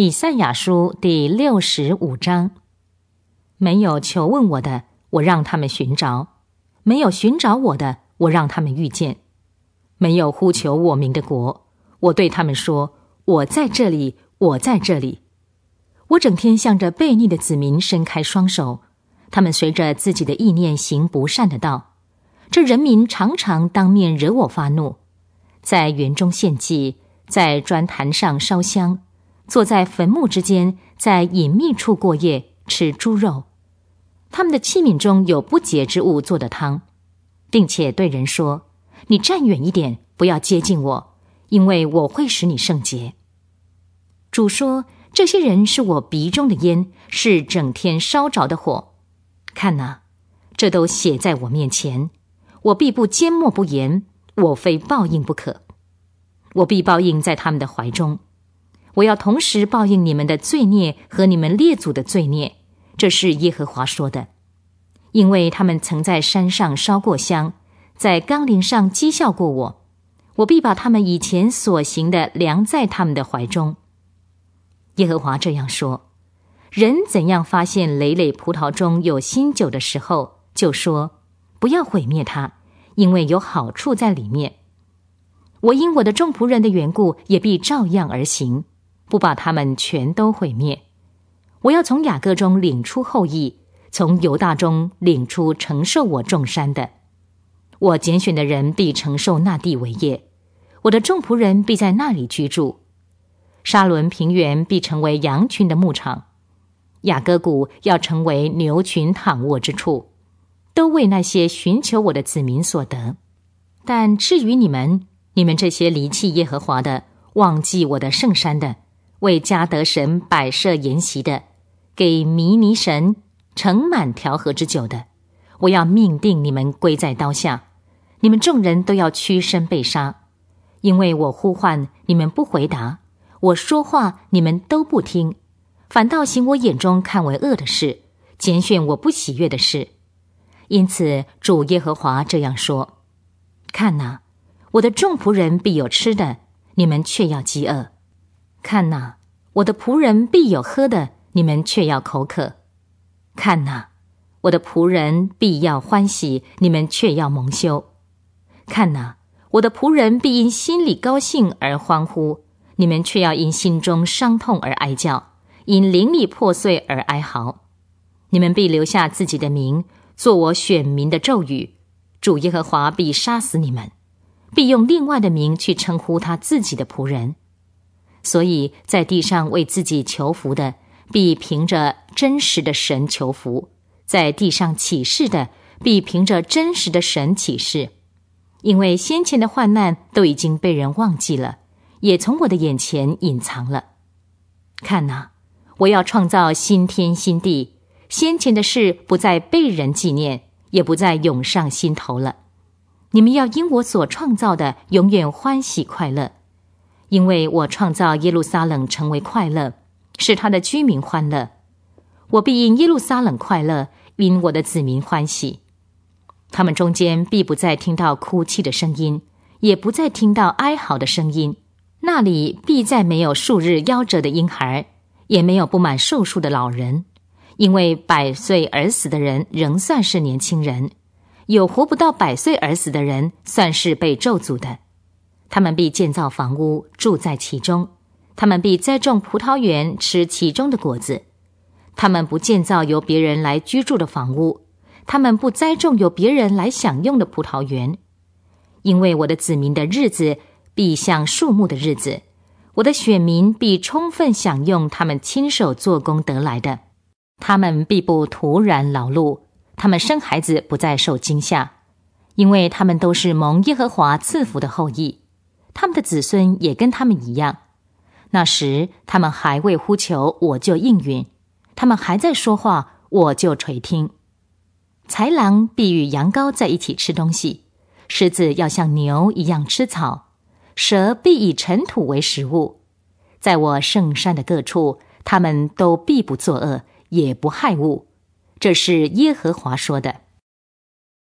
以赛亚书第六十五章：没有求问我的，我让他们寻找；没有寻找我的，我让他们遇见；没有呼求我名的国，我对他们说：“我在这里，我在这里。”我整天向着悖逆的子民伸开双手，他们随着自己的意念行不善的道。这人民常常当面惹我发怒，在园中献祭，在砖坛上烧香。坐在坟墓之间，在隐秘处过夜，吃猪肉。他们的器皿中有不洁之物做的汤，并且对人说：“你站远一点，不要接近我，因为我会使你圣洁。”主说：“这些人是我鼻中的烟，是整天烧着的火。看呐，这都写在我面前，我必不缄默不言，我非报应不可，我必报应在他们的怀中。”我要同时报应你们的罪孽和你们列祖的罪孽，这是耶和华说的，因为他们曾在山上烧过香，在冈岭上讥笑过我，我必把他们以前所行的量在他们的怀中。耶和华这样说：人怎样发现累累葡萄中有新酒的时候，就说不要毁灭它，因为有好处在里面。我因我的众仆人的缘故，也必照样而行。不把他们全都毁灭，我要从雅各中领出后裔，从犹大中领出承受我众山的。我拣选的人必承受那地为业，我的众仆人必在那里居住，沙仑平原必成为羊群的牧场，雅各谷要成为牛群躺卧之处，都为那些寻求我的子民所得。但至于你们，你们这些离弃耶和华的，忘记我的圣山的。为加德神摆设筵席的，给弥尼神盛满调和之酒的，我要命定你们归在刀下，你们众人都要屈身被杀，因为我呼唤你们不回答，我说话你们都不听，反倒行我眼中看为恶的事，拣选我不喜悦的事，因此主耶和华这样说：看哪，我的众仆人必有吃的，你们却要饥饿。看呐，我的仆人必有喝的，你们却要口渴；看呐，我的仆人必要欢喜，你们却要蒙羞；看呐，我的仆人必因心里高兴而欢呼，你们却要因心中伤痛而哀叫，因灵力破碎而哀嚎。你们必留下自己的名，做我选民的咒语。主耶和华必杀死你们，必用另外的名去称呼他自己的仆人。所以在地上为自己求福的，必凭着真实的神求福；在地上起誓的，必凭着真实的神起誓。因为先前的患难都已经被人忘记了，也从我的眼前隐藏了。看呐，我要创造新天新地，先前的事不再被人纪念，也不再涌上心头了。你们要因我所创造的，永远欢喜快乐。因为我创造耶路撒冷成为快乐，使他的居民欢乐，我必因耶路撒冷快乐，因我的子民欢喜。他们中间必不再听到哭泣的声音，也不再听到哀嚎的声音。那里必再没有数日夭折的婴孩，也没有不满寿数的老人。因为百岁而死的人仍算是年轻人，有活不到百岁而死的人，算是被咒诅的。他们必建造房屋，住在其中；他们必栽种葡萄园，吃其中的果子。他们不建造由别人来居住的房屋，他们不栽种由别人来享用的葡萄园，因为我的子民的日子必像树木的日子，我的选民必充分享用他们亲手做工得来的。他们必不徒然劳碌，他们生孩子不再受惊吓，因为他们都是蒙耶和华赐福的后裔。他们的子孙也跟他们一样，那时他们还未呼求，我就应允；他们还在说话，我就垂听。豺狼必与羊羔在一起吃东西，狮子要像牛一样吃草，蛇必以尘土为食物。在我圣山的各处，他们都必不作恶，也不害物。这是耶和华说的。